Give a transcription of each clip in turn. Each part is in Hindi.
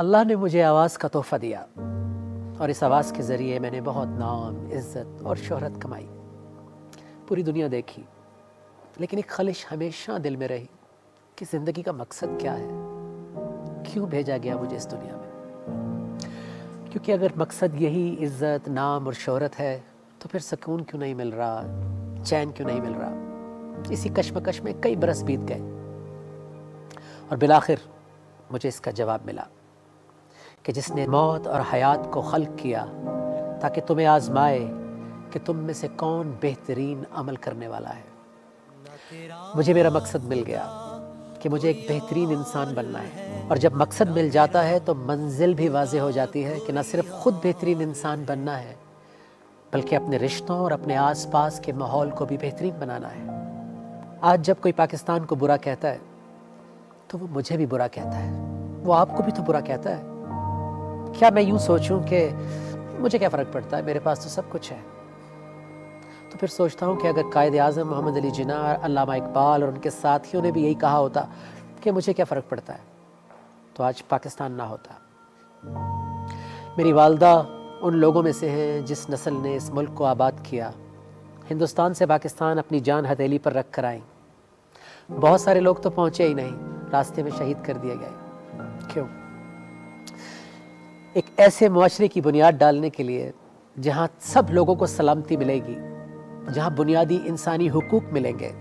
अल्लाह ने मुझे आवाज़ का तोहफ़ा दिया और इस आवाज़ के ज़रिए मैंने बहुत नाम इज़्ज़त और शोहरत कमाई पूरी दुनिया देखी लेकिन एक खलिश हमेशा दिल में रही कि ज़िंदगी का मकसद क्या है क्यों भेजा गया मुझे इस दुनिया में क्योंकि अगर मकसद यही इज़्ज़त नाम और शोहरत है तो फिर सुकून क्यों नहीं मिल रहा चैन क्यों नहीं मिल रहा इसी कश्मकश में कई बरस बीत गए और बिलाखिर मुझे इसका जवाब मिला कि जिसने मौत और हयात को खल किया ताकि तुम्हें आजमाए कि तुम में से कौन बेहतरीन अमल करने वाला है मुझे मेरा मकसद मिल गया कि मुझे एक बेहतरीन इंसान बनना है और जब मकसद मिल जाता है तो मंजिल भी वाज हो जाती है कि ना सिर्फ खुद बेहतरीन इंसान बनना है बल्कि अपने रिश्तों और अपने आसपास के माहौल को भी बेहतरीन बनाना है आज जब कोई पाकिस्तान को बुरा कहता है तो वो मुझे भी बुरा कहता है वो आपको भी तो बुरा कहता है क्या मैं यूं सोचूं कि मुझे क्या फ़र्क पड़ता है मेरे पास तो सब कुछ है तो फिर सोचता हूँ कि अगर कायद अजम मोहम्मद अली जिना और अलामा इकबाल और उनके साथियों ने भी यही कहा होता कि मुझे क्या फ़र्क पड़ता है तो आज पाकिस्तान ना होता मेरी वालदा उन लोगों में से हैं जिस नस्ल ने इस मुल्क को आबाद किया हिंदुस्तान से पाकिस्तान अपनी जान हथेली पर रख कर आई बहुत सारे लोग तो पहुंचे ही नहीं रास्ते में शहीद कर दिए गए क्यों एक ऐसे माशरे की बुनियाद डालने के लिए जहाँ सब लोगों को सलामती मिलेगी जहाँ बुनियादी इंसानी हकूक़ मिलेंगे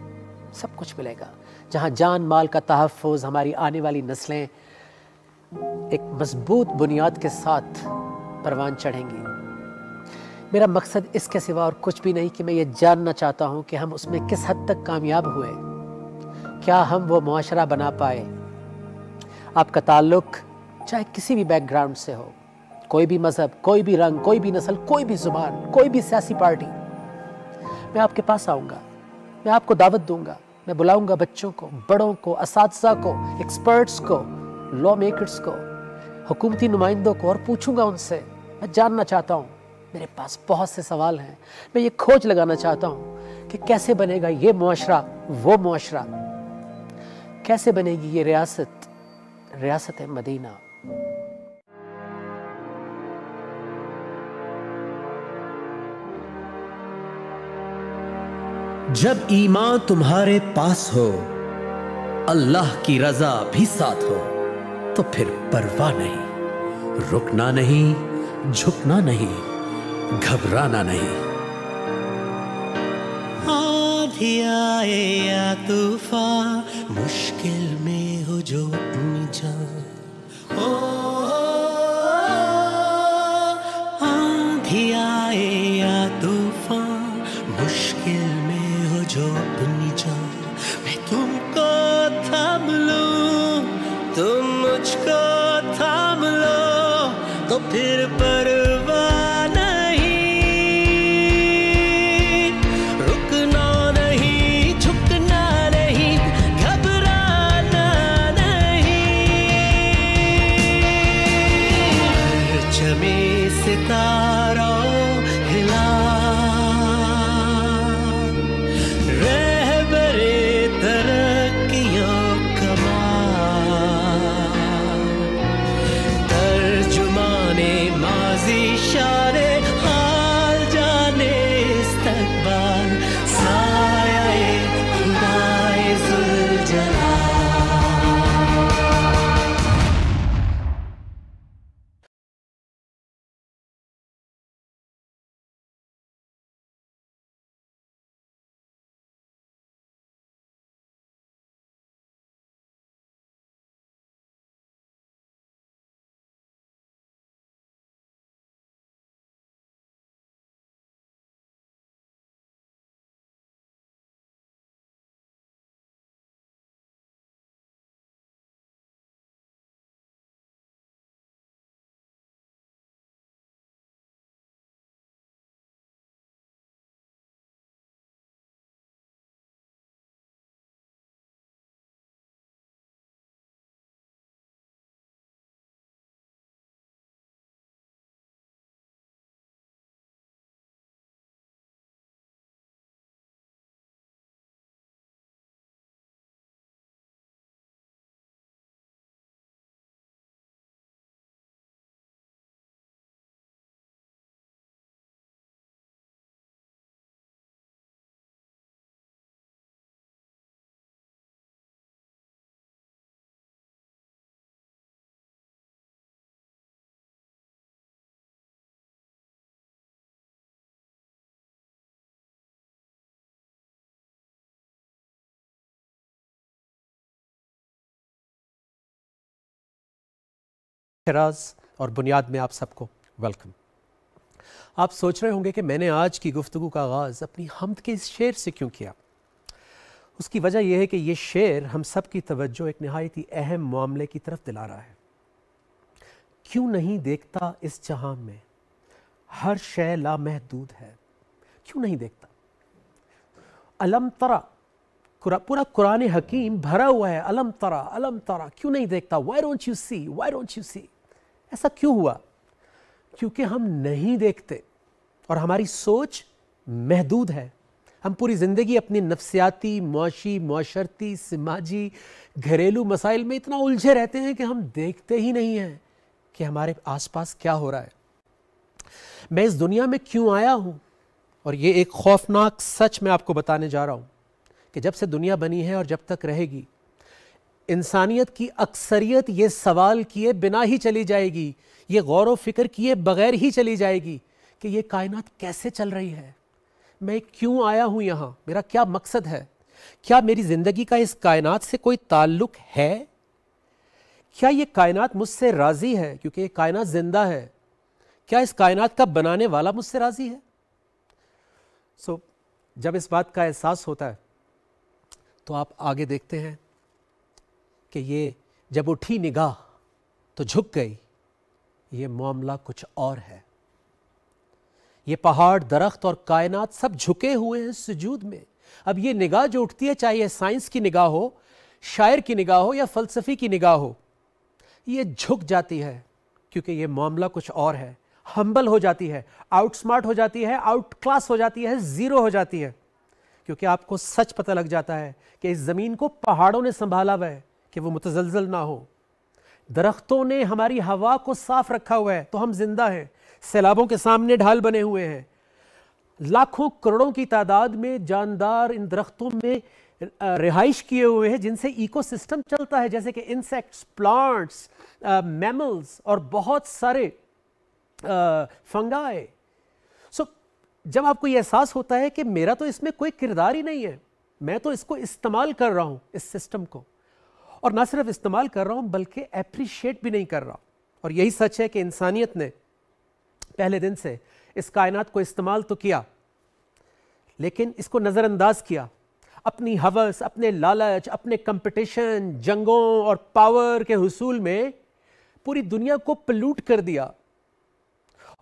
सब कुछ मिलेगा जहाँ जान माल का तहफ़ हमारी आने वाली नस्लें एक मजबूत बुनियाद के साथ परवान चढ़ेंगी मेरा मकसद इसके सिवा और कुछ भी नहीं कि मैं ये जानना चाहता हूँ कि हम उसमें किस हद तक कामयाब हुए क्या हम वो माशरा बना पाए आपका ताल्लुक चाहे किसी भी बैकग्राउंड से हो कोई भी मज़हब कोई भी रंग कोई भी नस्ल कोई भी ज़ुबान कोई भी सियासी पार्टी मैं आपके पास आऊँगा मैं आपको दावत दूंगा मैं बुलाऊंगा बच्चों को बड़ों को इस को एक्सपर्ट्स को लॉ मेकर्स को हुकूमती नुमाइंदों को और पूछूंगा उनसे मैं जानना चाहता हूँ मेरे पास बहुत से सवाल हैं मैं ये खोज लगाना चाहता हूँ कि कैसे बनेगा ये माशरा वो मुआरा कैसे बनेगी ये रियासत रियासत है मदीना जब ईमा तुम्हारे पास हो अल्लाह की रजा भी साथ हो तो फिर परवाह नहीं रुकना नहीं झुकना नहीं घबराना नहीं आधिया आए या तूफान मुश्किल में हो जो खराज और बुनियाद में आप सबको वेलकम आप सोच रहे होंगे कि मैंने आज की गुफ्तु का आगाज़ अपनी हमद के इस शेर से क्यों किया उसकी वजह यह है कि यह शेर हम सब की तवज्जो एक नहायत ही अहम मामले की तरफ दिला रहा है क्यों नहीं देखता इस जहां में हर शय लामहदूद है क्यों नहीं देखता अलम तरा कुरा, पूरा कुरान हकीम भरा हुआ है अलम तरा अलम तरा क्यों नहीं देखता why don't you see why don't you see ऐसा क्यों हुआ क्योंकि हम नहीं देखते और हमारी सोच महदूद है हम पूरी ज़िंदगी अपनी नफ्सियाती मुशी माशरती समाजी घरेलू मसाइल में इतना उलझे रहते हैं कि हम देखते ही नहीं हैं कि हमारे आसपास क्या हो रहा है मैं इस दुनिया में क्यों आया हूँ और ये एक खौफनाक सच मैं आपको बताने जा रहा हूँ कि जब से दुनिया बनी है और जब तक रहेगी इंसानियत की अक्सरियत ये सवाल किए बिना ही चली जाएगी ये गौर व फिक्र किए बगैर ही चली जाएगी कि ये कायनात कैसे चल रही है मैं क्यों आया हूँ यहाँ मेरा क्या मकसद है क्या मेरी ज़िंदगी का इस कायनात से कोई ताल्लुक है क्या ये कायनात मुझसे राज़ी है क्योंकि ये कायनात ज़िंदा है क्या इस कायनात का बनाने वाला मुझसे राज़ी है सो so, जब इस बात का एहसास होता है तो आप आगे देखते हैं कि ये जब उठी निगाह तो झुक गई ये मामला कुछ और है ये पहाड़ दरख्त और कायनात सब झुके हुए हैं सजूद में अब ये निगाह जो उठती है चाहे साइंस की निगाह हो शायर की निगाह हो या फलसफी की निगाह हो ये झुक जाती है क्योंकि ये मामला कुछ और है हम्बल हो जाती है आउटस्मार्ट हो जाती है आउट क्लास हो जाती है ज़ीरो हो जाती है क्योंकि आपको सच पता लग जाता है कि इस ज़मीन को पहाड़ों ने संभाला हुआ है कि वो मुतजलजल ना हो दरख्तों ने हमारी हवा को साफ रखा हुआ है तो हम जिंदा हैं सैलाबों के सामने ढाल बने हुए हैं लाखों करोड़ों की तादाद में जानदार इन दरख्तों में रिहाइश किए हुए हैं जिनसे इकोसिस्टम चलता है जैसे कि इंसेक्ट्स प्लांट्स मैमल्स और बहुत सारे फंगाए सो जब आपको ये एहसास होता है कि मेरा तो इसमें कोई किरदार ही नहीं है मैं तो इसको इस्तेमाल कर रहा हूँ इस सिस्टम को और ना सिर्फ इस्तेमाल कर रहा हूँ बल्कि अप्रिशिएट भी नहीं कर रहा और यही सच है कि इंसानियत ने पहले दिन से इस कायनात को इस्तेमाल तो किया लेकिन इसको नज़रअंदाज किया अपनी हवस अपने लालच अपने कंपटीशन जंगों और पावर के हसूल में पूरी दुनिया को पलूट कर दिया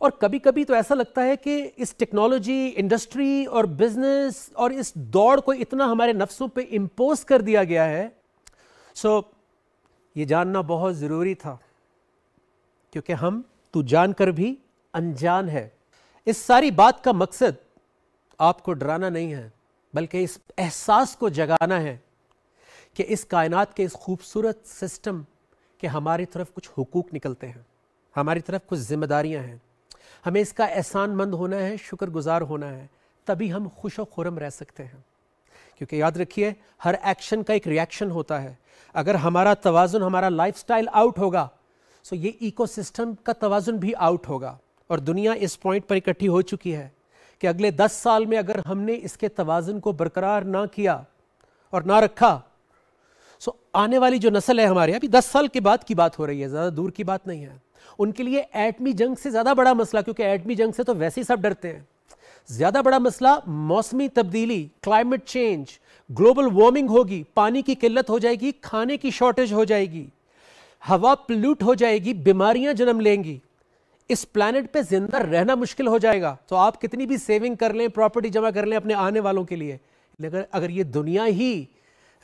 और कभी कभी तो ऐसा लगता है कि इस टेक्नोलॉजी इंडस्ट्री और बिजनेस और इस दौड़ को इतना हमारे नफ्सों पे इम्पोज कर दिया गया है सो so, ये जानना बहुत ज़रूरी था क्योंकि हम तू जान कर भी अनजान है इस सारी बात का मकसद आपको डराना नहीं है बल्कि इस एहसास को जगाना है कि इस कायनात के इस खूबसूरत सिस्टम के हमारी तरफ कुछ हकूक़ निकलते हैं हमारी तरफ कुछ जिम्मेदारियां हैं हमें इसका एहसानमंद होना है शुक्रगुजार होना है तभी हम खुश व खुरम रह सकते हैं क्योंकि याद रखिए हर एक्शन का एक रिएक्शन होता है अगर हमारा तोज़ुन हमारा लाइफ आउट होगा सो ये इको का तोज़ुन भी आउट होगा और दुनिया इस पॉइंट पर इकट्ठी हो चुकी है कि अगले दस साल में अगर हमने इसके तोज़ुन को बरकरार ना किया और ना रखा सो आने वाली जो नस्ल है हमारे अभी दस साल के बाद की बात हो रही है ज़्यादा दूर की बात नहीं है उनके लिए एटमी जंग से ज़्यादा बड़ा मसला क्योंकि एटमी जंग से तो वैसे ही सब डरते हैं ज्यादा बड़ा मसला मौसमी तब्दीली क्लाइमेट चेंज ग्लोबल वार्मिंग होगी पानी की किल्लत हो जाएगी खाने की शॉर्टेज हो जाएगी हवा पोल्यूट हो जाएगी बीमारियां जन्म लेंगी इस प्लानट पे जिंदा रहना मुश्किल हो जाएगा तो आप कितनी भी सेविंग कर लें प्रॉपर्टी जमा कर लें अपने आने वालों के लिए लेकिन अगर ये दुनिया ही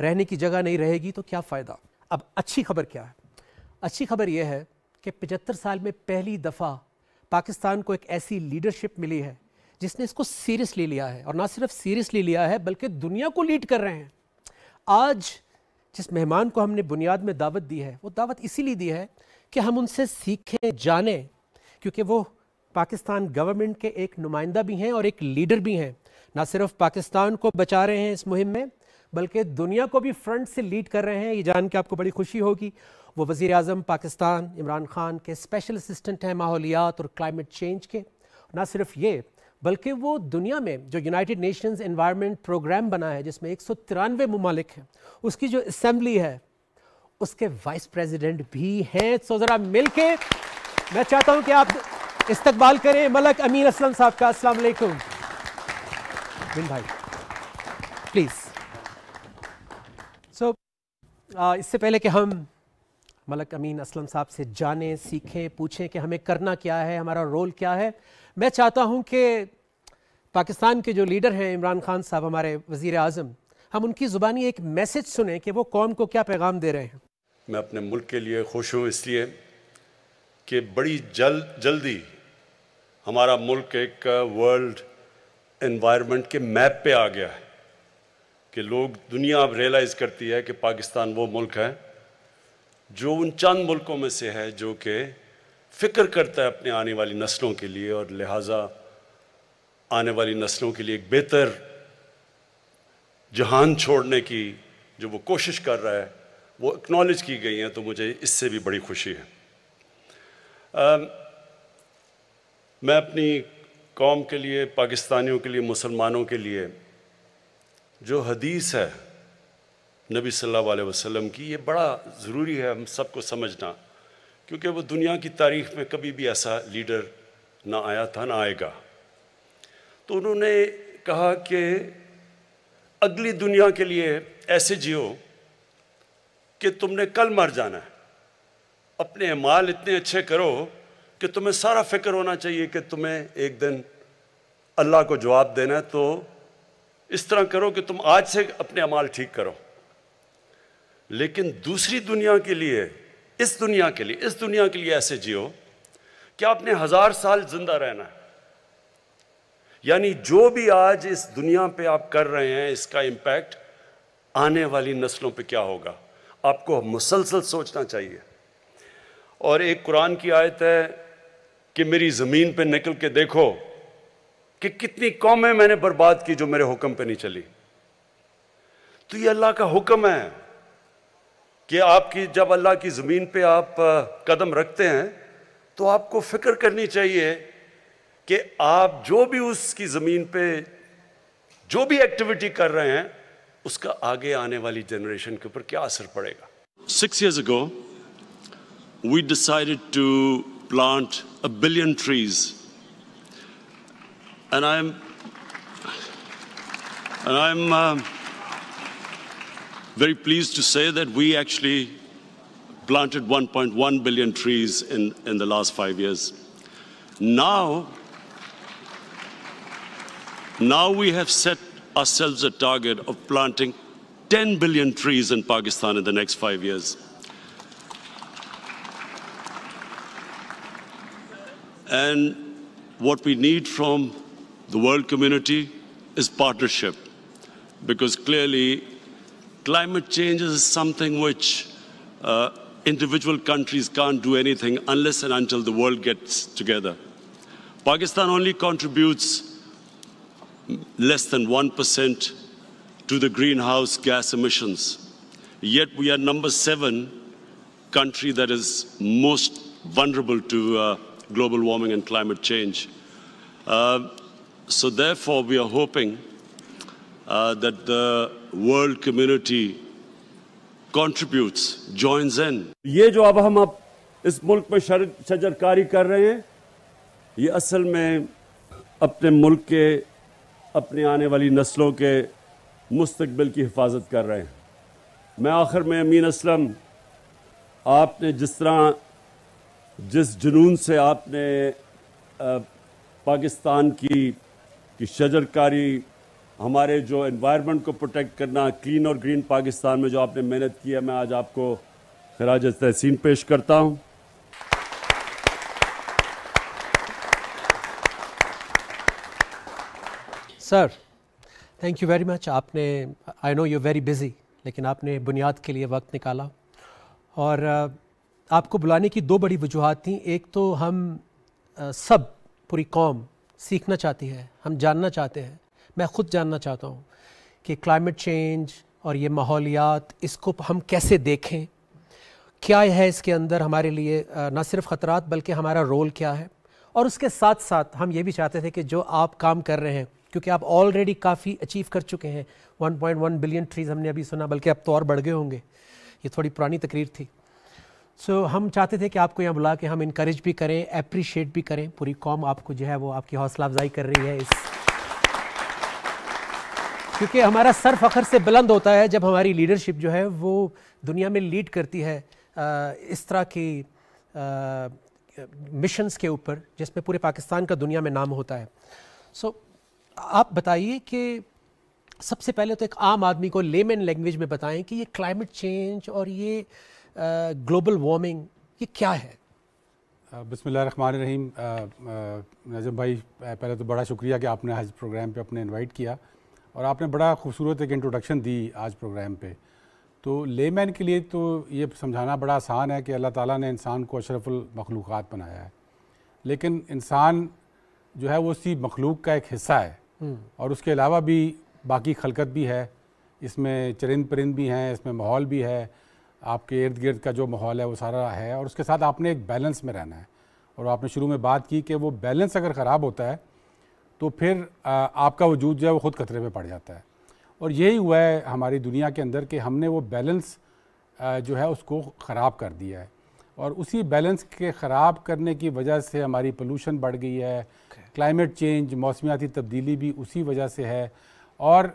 रहने की जगह नहीं रहेगी तो क्या फ़ायदा अब अच्छी खबर क्या है अच्छी खबर यह है कि पचहत्तर साल में पहली दफ़ा पाकिस्तान को एक ऐसी लीडरशिप मिली है जिसने इसको सीरियसली लिया है और ना सिर्फ सीरियसली लिया है बल्कि दुनिया को लीड कर रहे हैं आज जिस मेहमान को हमने बुनियाद में दावत दी है वो दावत इसीलिए दी है कि हम उनसे सीखें जाने क्योंकि वो पाकिस्तान गवर्नमेंट के एक नुमाइंदा भी हैं और एक लीडर भी हैं ना सिर्फ पाकिस्तान को बचा रहे हैं इस मुहिम में बल्कि दुनिया को भी फ्रंट से लीड कर रहे हैं ये जान के आपको बड़ी खुशी होगी वो वज़ी अजम पाकिस्तान इमरान खान के स्पेशल असिस्टेंट हैं माहौलियात और क्लाइमेट चेंज के ना सिर्फ ये बल्कि वो दुनिया में जो यूनाइटेड नेशंस एनवायरनमेंट प्रोग्राम बना है जिसमें एक सौ तिरानवे ममालिक हैं उसकी जो असम्बली है उसके वाइस प्रेसिडेंट भी हैं सो ज़रा मिल मैं चाहता हूं कि आप इस्तकबाल करें मलक अमीन असलम साहब का अस्सलाम वालेकुम बिन भाई प्लीज़ सो so, इससे पहले कि हम मलक अमीन असलम साहब से जाने सीखें पूछें कि हमें करना क्या है हमारा रोल क्या है मैं चाहता हूं कि पाकिस्तान के जो लीडर हैं इमरान खान साहब हमारे वज़ी अजम हम उनकी ज़ुबानी एक मैसेज सुने कि वो कौम को क्या पैगाम दे रहे हैं मैं अपने मुल्क के लिए खुश हूँ इसलिए कि बड़ी जल जल्दी हमारा मुल्क एक वर्ल्ड एनवायरनमेंट के मैप पे आ गया है कि लोग दुनिया अब रियलाइज़ करती है कि पाकिस्तान वो मुल्क है जो उन चंद मुल्कों में से है जो कि फ़िक्र करता है अपने आने वाली नस्लों के लिए और लिहाजा आने वाली नस्लों के लिए एक बेहतर जहान छोड़ने की जो वो कोशिश कर रहा है वो एक्नॉलेज की गई हैं तो मुझे इससे भी बड़ी खुशी है आ, मैं अपनी कौम के लिए पाकिस्तानियों के लिए मुसलमानों के लिए जो हदीस है नबी सल्लल्लाहु अलैहि वसल्लम की ये बड़ा ज़रूरी है हम सबको समझना क्योंकि वो दुनिया की तारीख में कभी भी ऐसा लीडर ना आया था ना आएगा तो उन्होंने कहा कि अगली दुनिया के लिए ऐसे जियो कि तुमने कल मर जाना है अपने माल इतने अच्छे करो कि तुम्हें सारा फिक्र होना चाहिए कि तुम्हें एक दिन अल्लाह को जवाब देना है तो इस तरह करो कि तुम आज से अपने अमाल ठीक करो लेकिन दूसरी दुनिया के लिए इस दुनिया के लिए इस दुनिया के लिए ऐसे जियो कि आपने हजार साल जिंदा रहना है यानी जो भी आज इस दुनिया पे आप कर रहे हैं इसका इंपैक्ट आने वाली नस्लों पे क्या होगा आपको मुसलसल सोचना चाहिए और एक कुरान की आयत है कि मेरी ज़मीन पे निकल के देखो कि कितनी कौमें मैंने बर्बाद की जो मेरे हुक्म पे नहीं चली तो ये अल्लाह का हुक्म है कि आपकी जब अल्लाह की ज़मीन पे आप कदम रखते हैं तो आपको फ़िक्र करनी चाहिए कि आप जो भी उसकी ज़मीन पे जो भी एक्टिविटी कर रहे हैं उसका आगे आने वाली जनरेशन के ऊपर क्या असर पड़ेगा six years ago we decided to plant a billion trees and I am and I am very pleased to say that we actually planted 1.1 billion trees in, in the last five years. Now, now we have set ourselves a target of planting 10 billion trees in Pakistan in the next five years. And what we need from the world community is partnership, because clearly Climate change is something which uh, individual countries can't do anything unless and until the world gets together. Pakistan only contributes less than 1% to the greenhouse gas emissions. Yet we are number seven country that is most vulnerable to uh, global warming and climate change. Uh, so therefore, we are hoping uh, that the world community contributes, joins in. ये जो अब हम अब इस मुल्क में शजरकारी कर रहे हैं ये असल में अपने मुल्क के अपने आने वाली नस्लों के मुस्तबिल की हिफाजत कर रहे हैं मैं आखिर में अमीन असलम आपने जिस तरह जिस जुनून से आपने आ, पाकिस्तान की, की शजरकारी हमारे जो इन्वायरमेंट को प्रोटेक्ट करना क्लीन और ग्रीन पाकिस्तान में जो आपने मेहनत की है मैं आज आपको खराज तहसीन पेश करता हूँ sir thank you very much आपने I know you very busy लेकिन आपने बुनियाद के लिए वक्त निकाला और uh, आपको बुलाने की दो बड़ी वजूहत थी एक तो हम uh, सब पूरी कौम सीखना चाहती है हम जानना चाहते हैं मैं ख़ुद जानना चाहता हूँ कि क्लाइमेट चेंज और ये माहौलियात इसको हम कैसे देखें क्या है इसके अंदर हमारे लिए ना सिर्फ ख़तरात बल्कि हमारा रोल क्या है और उसके साथ साथ हम ये भी चाहते थे कि जो आप काम कर रहे हैं क्योंकि आप ऑलरेडी काफ़ी अचीव कर चुके हैं 1.1 बिलियन ट्रीज़ हमने अभी सुना बल्कि अब तो और बढ़ गए होंगे ये थोड़ी पुरानी तकरीर थी सो so, हम चाहते थे कि आपको यहाँ बुला के हम इनक्रेज भी करें अप्रिशिएट भी करें पूरी कॉम आपको जो है वो आपकी हौसला अफजाई कर रही है इस क्योंकि हमारा सर फखर से बुलंद होता है जब हमारी लीडरशिप जो है वो दुनिया में लीड करती है इस तरह की मिशंस के ऊपर जिसमें पूरे पाकिस्तान का दुनिया में नाम होता है सो so, आप बताइए कि सबसे पहले तो एक आम आदमी को लेमन लैंग्वेज में बताएं कि ये क्लाइमेट चेंज और ये ग्लोबल वार्मिंग ये क्या है बसमिल रहीम नजम भाई पहले तो बड़ा शुक्रिया कि आपने आज प्रोग्राम पे अपने इनवाइट किया और आपने बड़ा खूबसूरत एक इंट्रोडक्शन दी आज प्रोग्राम पे तो लेमैन के लिए तो ये समझाना बड़ा आसान है कि अल्लाह ताला ने इंसान को अशरफुल मखलूक़ात बनाया है लेकिन इंसान जो है वो उसी मखलूक का एक हिस्सा है हम्म। और उसके अलावा भी बाकी खलकत भी है इसमें चरिंद परिंद भी हैं इसमें माहौल भी है आपके इर्द गिर्द का जो माहौल है वो सारा है और उसके साथ आपने एक बैलेंस में रहना है और आपने शुरू में बात की कि वो बैलेंस अगर ख़राब होता है तो फिर आपका वजूद जो है वो ख़ुद खतरे में पड़ जाता है और यही हुआ है हमारी दुनिया के अंदर कि हमने वो बैलेंस जो है उसको ख़राब कर दिया है और उसी बैलेंस के ख़राब करने की वजह से हमारी पोलूशन बढ़ गई है क्लाइमेट चेंज मौसमियाती तब्दीली भी उसी वजह से है और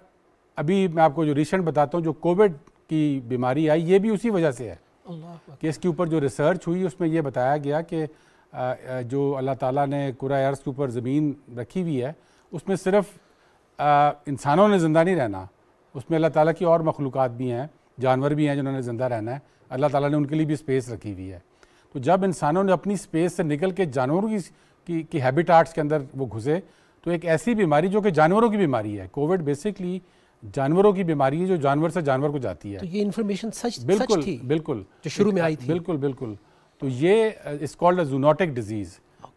अभी मैं आपको जो रिसेंट बताता हूँ जो कोविड की बीमारी आई ये भी उसी वजह से है कि इसके ऊपर जो रिसर्च हुई उसमें यह बताया गया कि जो अल्लाह ताला ने कुरा अर्ज़ के ऊपर ज़मीन रखी हुई है उसमें सिर्फ इंसानों ने ज़िंदा नहीं रहना उसमें अल्लाह ताला की और मखलूक भी हैं जानवर भी हैं जिन्होंने ज़िंदा रहना है अल्लाह ताला ने उनके लिए भी स्पेस रखी हुई है तो जब इंसानों ने अपनी स्पेस से निकल के जानवरों की की, की हैबिटाट्स के अंदर वो घुसे तो एक ऐसी बीमारी जो कि जानवरों की बीमारी है कोविड बेसिकली जानवरों की बीमारी है जो जानवर से जानवर को जाती है तो ये इन्फॉर्मेशन सच बिल्कुल सच थी, बिल्कुल जो शुरू में आई थी बिल्कुल बिल्कुल तो ये इस कॉल्ड जूनोटिक डिजीज़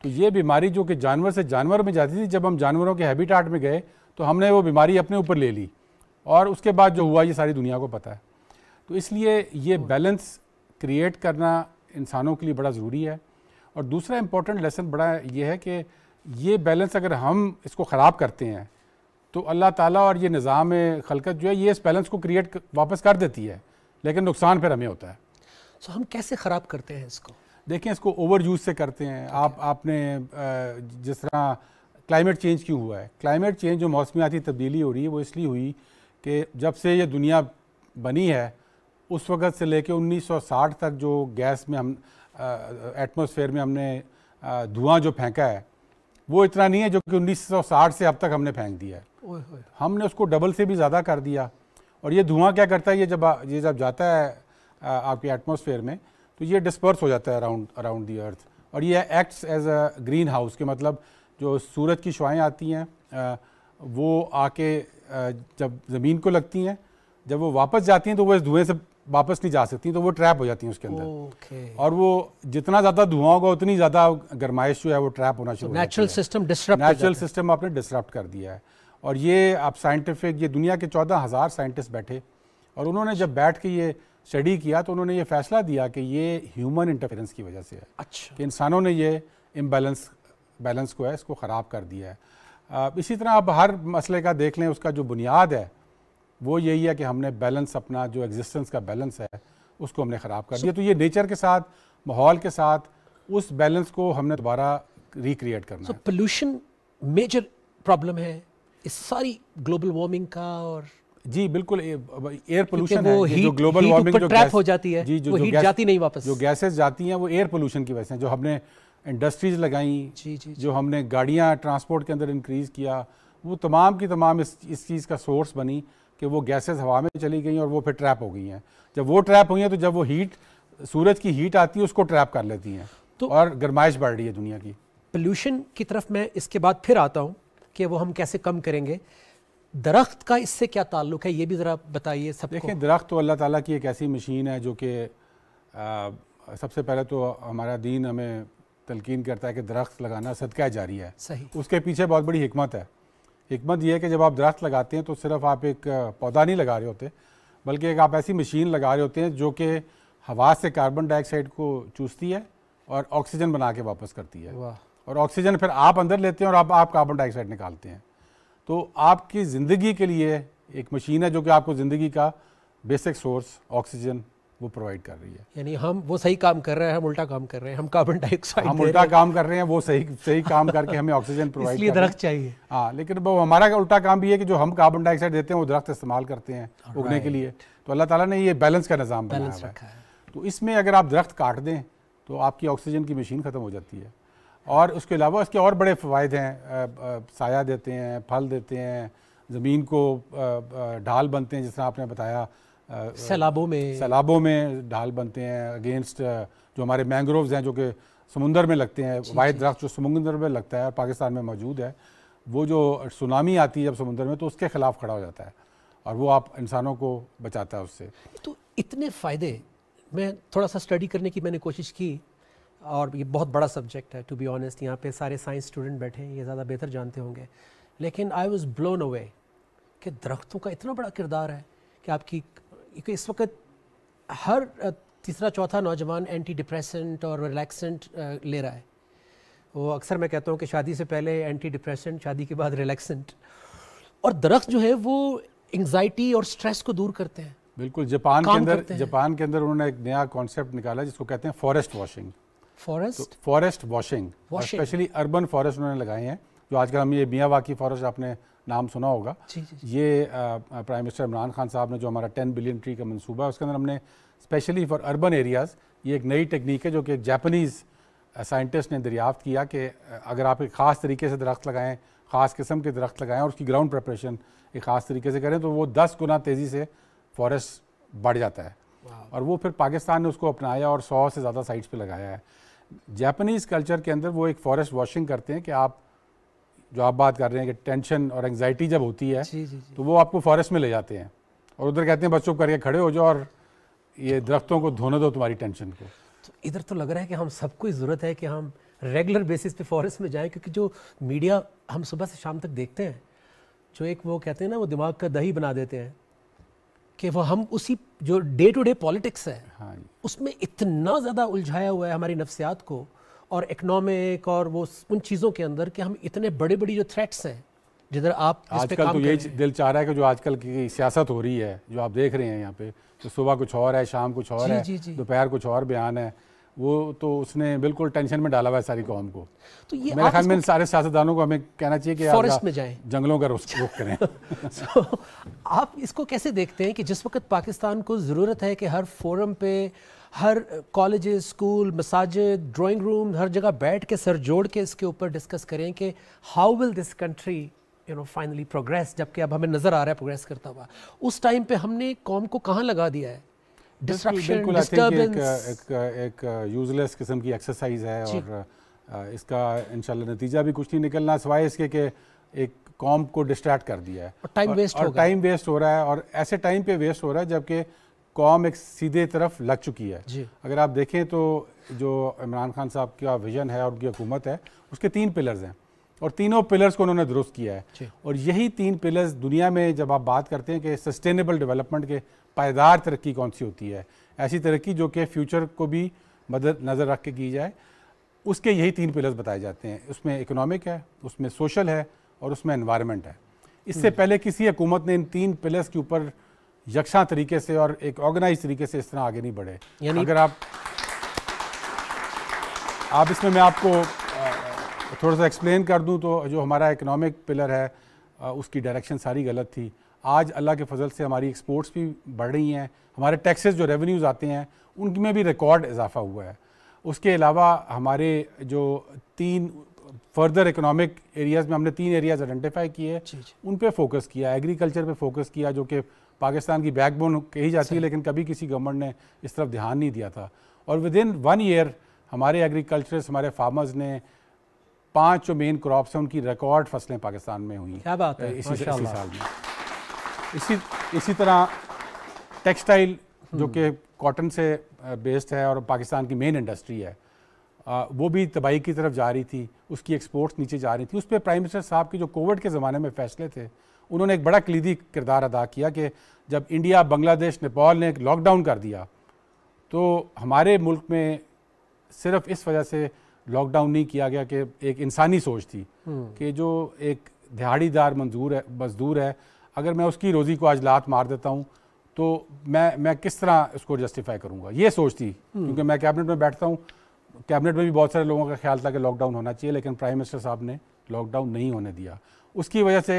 तो ये बीमारी जो कि जानवर से जानवर में जाती थी जब हम जानवरों के हैबिटाट में गए तो हमने वो बीमारी अपने ऊपर ले ली और उसके बाद जो हुआ ये सारी दुनिया को पता है तो इसलिए ये बैलेंस क्रिएट करना इंसानों के लिए बड़ा ज़रूरी है और दूसरा इम्पोर्टेंट लेसन बड़ा ये है कि ये बैलेंस अगर हम इसको ख़राब करते हैं तो अल्लाह ताला और ये निज़ाम खलकत जो है ये इस बैलेंस को क्रिएट वापस कर देती है लेकिन नुकसान फिर हमें होता है सो हम कैसे ख़राब करते हैं इसको देखें इसको ओवर यूज से करते हैं okay. आप आपने जिस तरह क्लाइमेट चेंज क्यों हुआ है क्लाइमेट चेंज जो मौसमियाती तब्दीली हो रही है वो इसलिए हुई कि जब से ये दुनिया बनी है उस वक़्त से लेके 1960 तक जो गैस में हम एटमॉस्फेयर में हमने धुआं जो फेंका है वो इतना नहीं है जो कि 1960 से अब तक हमने फेंक दिया है हमने उसको डबल से भी ज़्यादा कर दिया और ये धुआं क्या करता है ये जब ये जब जाता है आपके एटमोसफेयर में तो ये डिस्पर्स हो जाता है अराउंड अराउंड दी अर्थ और ये acts as a greenhouse के मतलब जो सूरज की शुआएँ आती हैं वो आके जब ज़मीन को लगती हैं जब वो वापस जाती हैं तो वो इस धुएं से वापस नहीं जा सकती तो वो ट्रैप हो जाती हैं उसके अंदर okay. और वो जितना ज़्यादा धुआं होगा उतनी ज़्यादा गर्माइश जो है वो ट्रैप होना शुरू natural system disturb natural system आपने डिस्टरप्ट कर दिया है और ये आप साइंटिफिक ये दुनिया के चौदह हज़ार साइंटिस्ट बैठे और उन्होंने जब बैठ के ये स्टडी किया तो उन्होंने ये फैसला दिया कि ये ह्यूमन इंटरफेरेंस की वजह से है अच्छा कि इंसानों ने ये इम्बेलेंस बैलेंस को है इसको ख़राब कर दिया है इसी तरह आप हर मसले का देख लें उसका जो बुनियाद है वो यही है कि हमने बैलेंस अपना जो एग्जिस्टेंस का बैलेंस है उसको हमने ख़राब कर दिया तो ये नेचर के साथ माहौल के साथ उस बैलेंस को हमने दोबारा रिक्रिएट करना so, पोल्यूशन मेजर प्रॉब्लम है इस सारी ग्लोबल वार्मिंग का और जी बिल्कुल एयर पोल्यूशन वो है, जो ग्लोबल वार्मिंग जो ट्रैप हो जाती है जी जो, वो जो हीट गैस, जाती नहीं वापस जो गैसेस जाती हैं वो एयर पोल्यूशन की वजह से जो हमने इंडस्ट्रीज लगाई जी, जी, जो हमने गाड़ियां ट्रांसपोर्ट के अंदर इंक्रीज़ किया वो तमाम की तमाम इस इस चीज़ का सोर्स बनी कि वो गैसेज हवा में चली गई और वो फिर ट्रैप हो गई हैं जब वो ट्रैप हुई हैं तो जब वो हीट सूरज की हीट आती है उसको ट्रैप कर लेती हैं तो और गर्माइश बढ़ रही है दुनिया की पोल्यूशन की तरफ मैं इसके बाद फिर आता हूँ कि वो हम कैसे कम करेंगे दरख्त का इससे क्या ताल्लुक है ये भी ज़रा बताइए सब देखें दरख्त तो अल्लाह ताला की एक ऐसी मशीन है जो कि सबसे पहले तो हमारा दीन हमें तलकिन करता है कि दरख्त लगाना सदका जारी है सही उसके पीछे बहुत बड़ी हमत है हमत यह है कि जब आप दरख्त लगाते हैं तो सिर्फ आप एक पौधा नहीं लगा रहे होते बल्कि एक आप ऐसी मशीन लगा रहे होते हैं जो कि हवा से कार्बन डाइऑक्साइड को चूसती है और ऑक्सीजन बना के वापस करती है और ऑक्सीजन फिर आप अंदर लेते हैं और आप आप कार्बन डाइऑक्साइड निकालते हैं तो आपकी ज़िंदगी के लिए एक मशीन है जो कि आपको ज़िंदगी का बेसिक सोर्स ऑक्सीजन वो प्रोवाइड कर रही है यानी हम वो सही काम कर रहे हैं हम उल्टा काम कर रहे हैं हम कार्बन डाइऑक्साइड हम उल्टा काम कर रहे हैं वो सही सही काम करके हमें ऑक्सीजन प्रोवाइड इसलिए दरख्त चाहिए हाँ लेकिन वो हमारा उल्टा काम भी है कि जो हम कार्बन डाइऑक्साइड देते हैं वो दरख्त इस्तेमाल करते हैं उगने के लिए तो अल्लाह ताला ने ये बैलेंस का निज़ाम बनाया है तो इसमें अगर आप दरख्त काट दें तो आपकी ऑक्सीजन की मशीन ख़त्म हो जाती है और उसके अलावा इसके और बड़े फ़ायदे हैं साया देते हैं फल देते हैं ज़मीन को ढाल बनते हैं जिस तरह आपने बताया सैलाबों में सैलाबों में ढाल बनते हैं अगेंस्ट जो हमारे मैंग्रोव्स हैं जो कि समुंदर में लगते हैं वाइट दरख्त जो समुंदर में लगता है और पाकिस्तान में मौजूद है वो जो सुनामी आती है जब समुंदर में तो उसके ख़िलाफ़ खड़ा हो जाता है और वो आप इंसानों को बचाता है उससे तो इतने फ़ायदे मैं थोड़ा सा स्टडी करने की मैंने कोशिश की और ये बहुत बड़ा सब्जेक्ट है टू बी ऑनेस्ट यहाँ पे सारे साइंस स्टूडेंट बैठे हैं ये ज़्यादा बेहतर जानते होंगे लेकिन आई वॉज ब्लोन अवे कि दरख्तों का इतना बड़ा किरदार है कि आपकी क्योंकि इस वक्त हर तीसरा चौथा नौजवान एंटी डिप्रेसेंट और रिलैक्सेंट ले रहा है वो अक्सर मैं कहता हूँ कि शादी से पहले एंटी डिप्रेसेंट शादी के बाद रिलैक्सेंट और दरख्त जो है वो एंग्जाइटी और स्ट्रेस को दूर करते हैं बिल्कुल जापान के अंदर जापान के अंदर उन्होंने एक नया कॉन्सेप्ट निकाला जिसको कहते हैं forest washing forest forest washing specially urban forest उन्होंने लगाए हैं जो आजकल हम ये मियाँ वाकी फॉरेस्ट आपने नाम सुना होगा जी, जी, जी. ये प्राइम मिनिस्टर इमरान खान साहब ने जो हमारा टेन बिलियन ट्री का मनसूबा है उसके अंदर हमने स्पेशली फॉर अर्बन एरियाज़ ये एक नई टेक्निक है जो कि एक जापानीज़ साइंटिस्ट ने दरियाफ्त किया कि अगर आप एक ख़ास तरीके से दरख्त लगाएं ख़ास किस्म के दरख्त लगाएं और उसकी ग्राउंड प्रपरेशन एक ख़ास तरीके से करें तो वो दस गुना तेज़ी से फॉरेस्ट बढ़ जाता है और वो फिर पाकिस्तान ने उसको अपनाया और सौ से ज़्यादा साइट्स पर लगाया है जापानीज़ कल्चर के अंदर वो एक फॉरेस्ट वॉशिंग करते हैं कि आप जो आप बात कर रहे हैं कि टेंशन और एंगजाइटी जब होती है जी, जी, जी. तो वो आपको फॉरेस्ट में ले जाते हैं और उधर कहते हैं बच्चों करके खड़े हो जाओ और ये दरख्तों को धोने दो तुम्हारी टेंशन को तो इधर तो लग रहा है कि हम सबको ज़रूरत है कि हम रेगुलर बेसिस पे फॉरेस्ट में जाएं क्योंकि जो मीडिया हम सुबह से शाम तक देखते हैं जो एक वो कहते हैं ना वो दिमाग का दही बना देते हैं कि वो हम उसी जो डे टू डे पॉलिटिक्स है हाँ। उसमें इतना ज़्यादा उलझाया हुआ है हमारी नफ्सियात को और इकनॉमिक और वो उन चीज़ों के अंदर कि हम इतने बड़े बड़ी जो थ्रेट्स हैं जिधर आप आजकल तो ये दिल चाह रहा है कि जो आजकल की सियासत हो रही है जो आप देख रहे हैं यहाँ पे तो सुबह कुछ और है शाम कुछ और जी, है दोपहर कुछ और बयान है वो तो उसने बिल्कुल टेंशन में डाला हुआ है सारी कौम को तो ये मेरे ख्याल में सारे सियासतदानों को हमें कहना चाहिए कि फॉरेस्ट में जाएं जंगलों का रुख करें so, आप इसको कैसे देखते हैं कि जिस वक्त पाकिस्तान को ज़रूरत है कि हर फोरम पे हर कॉलेज स्कूल मसाजिद ड्राइंग रूम हर जगह बैठ के सर जोड़ के इसके ऊपर डिस्कस करें कि how will this country you know finally progress जबकि अब हमें नज़र आ रहा है प्रोग्रेस करता हुआ उस टाइम पे हमने कौम को कहाँ लगा दिया है डिस्ट्रक्शन डिस्टर्बेंस एक एक यूजलेस किस्म की एक्सरसाइज है और इसका इंशाल्लाह नतीजा भी कुछ नहीं निकलना सिवाय इसके के एक कॉम को डिस्ट्रैक्ट कर दिया है और टाइम वेस्ट और टाइम वेस्ट हो रहा है और ऐसे टाइम पे वेस्ट हो रहा है जबकि कॉम एक सीधे तरफ लग चुकी है अगर आप देखें तो जो इमरान खान साहब का विजन है और उनकी हुकूमत है उसके तीन पिलर्स हैं और तीनों पिलर्स को उन्होंने दुरुस्त किया है और यही तीन पिलर्स दुनिया में जब आप बात करते हैं कि सस्टेनेबल डेवलपमेंट के पायदार तरक्की कौन सी होती है ऐसी तरक्की जो कि फ्यूचर को भी मदद नज़र रख के की जाए उसके यही तीन पिलर्स बताए जाते हैं उसमें इकोनॉमिक है उसमें सोशल है और उसमें इन्वायरमेंट है इससे हम्म। पहले किसी हुकूमत ने इन तीन पिलर्स के ऊपर यक्षा तरीके से और एक ऑर्गेनाइज तरीके से इस तरह आगे नहीं बढ़े अगर आप आप इसमें मैं आपको थोड़ा सा एक्सप्लेन कर दूं तो जो हमारा इकोनॉमिक पिलर है उसकी डायरेक्शन सारी गलत थी आज अल्लाह के फजल से हमारी एक्सपोर्ट्स भी बढ़ रही हैं हमारे टैक्सेस जो रेवेन्यूज़ आते हैं उनमें भी रिकॉर्ड इजाफा हुआ है उसके अलावा हमारे जो तीन फर्दर इकोनॉमिक एरियाज़ में हमने तीन एरियाज़ आइडेंटिफाई किए उन पर फोकस किया एग्रीकल्चर पर फोकस किया जो कि पाकिस्तान की बैकबोन कही जाती है लेकिन कभी किसी गवर्नमेंट ने इस तरफ ध्यान नहीं दिया था और विद इन वन ईयर हमारे एग्रीकल्चरस हमारे फार्मर्स ने पांच जो मेन क्रॉप्स हैं उनकी रिकॉर्ड फसलें पाकिस्तान में हुई क्या बात है इसी, इसी साल में इसी इसी तरह टेक्सटाइल जो हम्म। कि कॉटन से बेस्ड है और पाकिस्तान की मेन इंडस्ट्री है वो भी तबाही की तरफ जा रही थी उसकी एक्सपोर्ट्स नीचे जा रही थी उस पर प्राइम मिनिस्टर साहब के जो कोविड के ज़माने में फैसले थे उन्होंने एक बड़ा कलीदी किरदार अदा किया कि जब इंडिया बांग्लादेश नेपाल ने एक लॉकडाउन कर दिया तो हमारे मुल्क में सिर्फ इस वजह से लॉकडाउन नहीं किया गया कि एक इंसानी सोच थी हम्म। कि जो एक दिहाड़ीदार मंजूर है मजदूर है अगर मैं उसकी रोज़ी को आज लात मार देता हूँ तो मैं मैं किस तरह इसको जस्टिफाई करूँगा ये सोचती हम्म। क्योंकि मैं कैबिनेट में बैठता हूँ कैबिनेट में भी बहुत सारे लोगों का ख्याल था कि लॉकडाउन होना चाहिए लेकिन प्राइम मिनिस्टर साहब ने लॉकडाउन नहीं होने दिया उसकी वजह से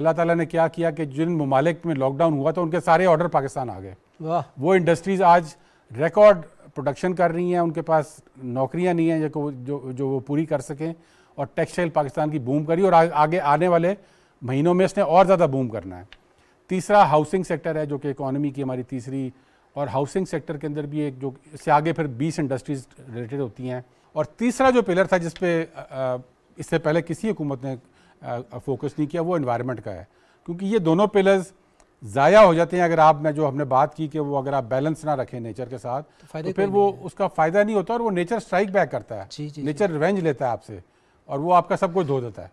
अल्लाह ताला ने क्या किया कि जिन ममालिक में लॉकडाउन हुआ था उनके सारे ऑर्डर पाकिस्तान आ गए वो इंडस्ट्रीज़ आज रिकॉर्ड प्रोडक्शन कर रही हैं उनके पास नौकरियां नहीं हैं जो जो वो पूरी कर सकें और टेक्सटाइल पाकिस्तान की बूम करी और आ, आगे आने वाले महीनों में इसने और ज़्यादा बूम करना है तीसरा हाउसिंग सेक्टर है जो कि इकोनॉमी की हमारी तीसरी और हाउसिंग सेक्टर के अंदर भी एक जो इससे आगे फिर बीस इंडस्ट्रीज रिलेटेड होती हैं और तीसरा जो पिलर था जिसपे इससे पहले किसी हुकूमत ने फोकस नहीं किया वो इन्वायरमेंट का है क्योंकि ये दोनों पिलर्स ज़ाया हो जाते हैं अगर आप मैं जो हमने बात की कि वो अगर आप बैलेंस ना रखें नेचर के साथ तो, तो फिर वो उसका फ़ायदा नहीं होता और वो नेचर स्ट्राइक बैक करता है जी, जी, नेचर रिवेंज लेता है आपसे और वो आपका सब कुछ धो देता है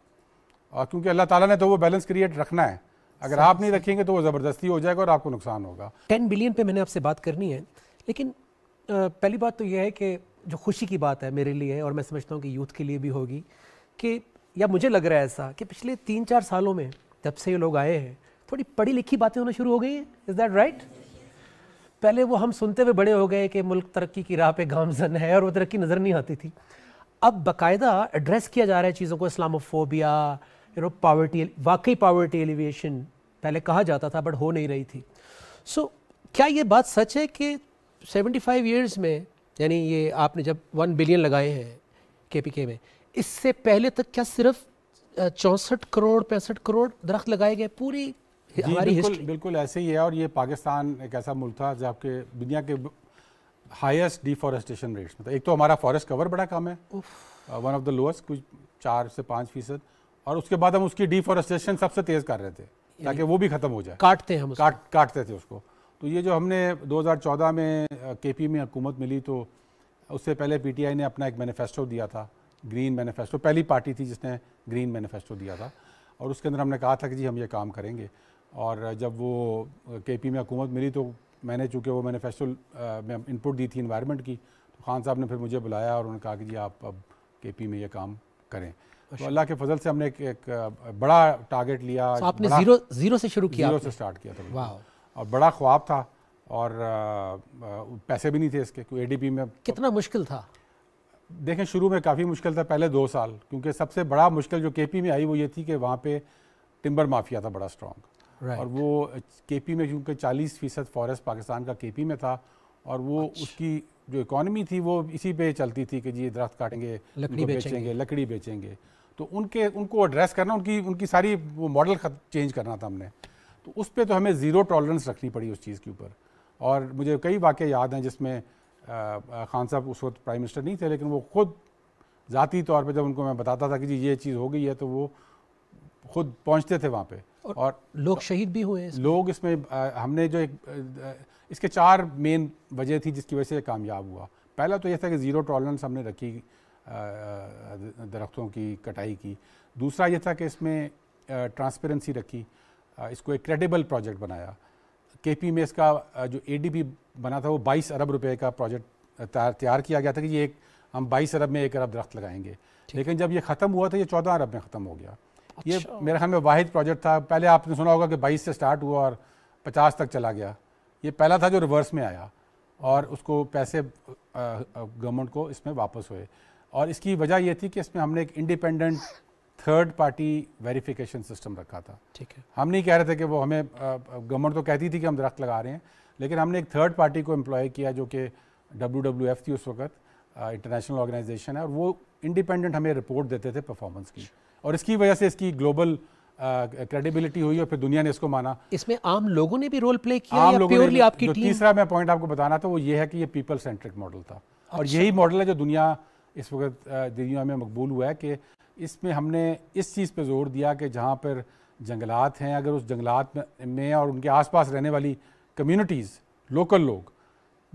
और क्योंकि अल्लाह ताला ने तो वो बैलेंस क्रिएट रखना है अगर आप नहीं रखेंगे तो वो ज़बरदस्ती हो जाएगा और आपको नुकसान होगा टेन बिलियन पे मैंने आपसे बात करनी है लेकिन पहली बात तो यह है कि जो खुशी की बात है मेरे लिए और मैं समझता हूँ कि यूथ के लिए भी होगी कि या मुझे लग रहा है ऐसा कि पिछले तीन चार सालों में जब से ये लोग आए हैं थोड़ी पढ़ी लिखी बातें होना शुरू हो गई हैं इज़ दैट राइट पहले वो हम सुनते हुए बड़े हो गए कि मुल्क तरक्की की राह पे गामजन है और वो तरक्की नज़र नहीं आती थी अब बाकायदा एड्रेस किया जा रहा है चीज़ों को इस्लामोफोबिया यू नो पावर्टी वाकई पावर्टी एलिवेशन पहले कहा जाता था बट हो नहीं रही थी सो so, क्या ये बात सच है कि 75 ईयर्स में यानी ये आपने जब वन बिलियन लगाए हैं के में इससे पहले तक क्या सिर्फ चौंसठ करोड़ पैंसठ करोड़ दरख्त लगाए गए पूरी हमारी बिल्कुल, बिल्कुल ऐसे ही है और ये पाकिस्तान एक ऐसा मुल्क था जहाँ के दुनिया के हाईएस्ट डिफॉरेस्टेशन रेट्स मतलब एक तो हमारा फॉरेस्ट कवर बड़ा कम है वन ऑफ द लोएस्ट कुछ चार से पाँच फीसद और उसके बाद हम उसकी डिफॉरेस्टेशन सबसे तेज कर रहे थे ताकि वो भी खत्म हो जाए काटते हम काट काटते थे उसको तो ये जो हमने 2014 में केपी में हुकूमत मिली तो उससे पहले पीटीआई ने अपना एक मैनिफेस्टो दिया था ग्रीन मैनिफेस्टो पहली पार्टी थी जिसने ग्रीन मैनिफेस्टो दिया था और उसके अंदर हमने कहा था कि जी हम ये काम करेंगे और जब वो के में हुकूमत मिली तो मैंने चूँकि वो मैनिफेस्टो में इनपुट दी थी इन्वायरमेंट की तो खान साहब ने फिर मुझे बुलाया और उन्होंने कहा कि जी आप अब के में ये काम करें तो अच्छा। अल्लाह के फजल से हमने एक, एक बड़ा टारगेट लिया तो आपने जीरो जीरो से शुरू किया जीरो से स्टार्ट किया था और बड़ा ख्वाब था और पैसे भी नहीं थे इसके ए डी में कितना मुश्किल था देखें शुरू में काफ़ी मुश्किल था पहले दो साल क्योंकि सबसे बड़ा मुश्किल जो केपी में आई वो ये थी कि वहाँ पे टिम्बर माफिया था बड़ा स्ट्रॉन्ग right. और वो केपी में क्योंकि 40 फीसद फॉरेस्ट पाकिस्तान का केपी में था और वो अच्छा। उसकी जो इकोनॉमी थी वो इसी पे चलती थी कि जी दरख्त काटेंगे लकड़ी बेचेंगे लकड़ी बेचेंगे तो उनके उनको एड्रेस करना उनकी उनकी सारी वो मॉडल चेंज करना था हमने तो उस पर तो हमें ज़ीरो टॉलरेंस रखनी पड़ी उस चीज़ के ऊपर और मुझे कई वाक़ याद हैं जिसमें खान साहब उस वक्त प्राइम मिनिस्टर नहीं थे लेकिन वो खुद ज़ाती तौर पर जब उनको मैं बताता था कि जी ये चीज़ हो गई है तो वो खुद पहुँचते थे वहाँ पर और, और लोग शहीद भी हुए इसमें। लोग इसमें आ, हमने जो एक इसके चार मेन वजह थी जिसकी वजह से कामयाब हुआ पहला तो यह था कि ज़ीरो टॉलरेंस हमने रखी दरख्तों की कटाई की दूसरा ये था कि इसमें ट्रांसपेरेंसी रखी इसको एक क्रेडिबल प्रोजेक्ट बनाया केपी में इसका जो एडीपी बना था वो 22 अरब रुपए का प्रोजेक्ट तैयार किया गया था कि ये एक हम 22 अरब में एक अरब दरख्त लगाएंगे लेकिन जब ये ख़त्म हुआ था ये चौदह अरब में ख़त्म हो गया अच्छा। ये मेरे ख्याल में वाहिद प्रोजेक्ट था पहले आपने सुना होगा कि बाईस से स्टार्ट हुआ और पचास तक चला गया ये पहला था जो रिवर्स में आया और उसको पैसे गवर्नमेंट को इसमें वापस हुए और इसकी वजह यह थी कि इसमें हमने एक independent third party verification system रखा था ठीक है हम नहीं कह रहे थे कि वो हमें गवर्नमेंट तो कहती थी कि हम दरख्त लगा रहे हैं लेकिन हमने एक थर्ड पार्टी को एम्प्लॉय किया जो कि डब्ल्यू डब्ल्यू एफ थी उस वक्त इंटरनेशनल ऑर्गेनाइजेशन है और वो इंडिपेंडेंट हमें रिपोर्ट देते थे परफॉर्मेंस की और इसकी वजह से इसकी ग्लोबल क्रेडिबिलिटी हुई और फिर दुनिया ने इसको माना इसमें आम लोगों ने भी रोल प्ले किया आम लोगों ने आपकी जो तीसरा मैं पॉइंट आपको बताना था वो ये है कि ये पीपल सेंट्रिक मॉडल था और अच्छा। यही मॉडल है जो दुनिया इस वक्त दुनिया में मकबूल हुआ है कि इसमें हमने इस चीज़ पर जोर दिया कि जहाँ पर जंगलात हैं अगर उस जंगलात में और उनके आसपास रहने वाली कम्युनिटीज़ लोकल लोग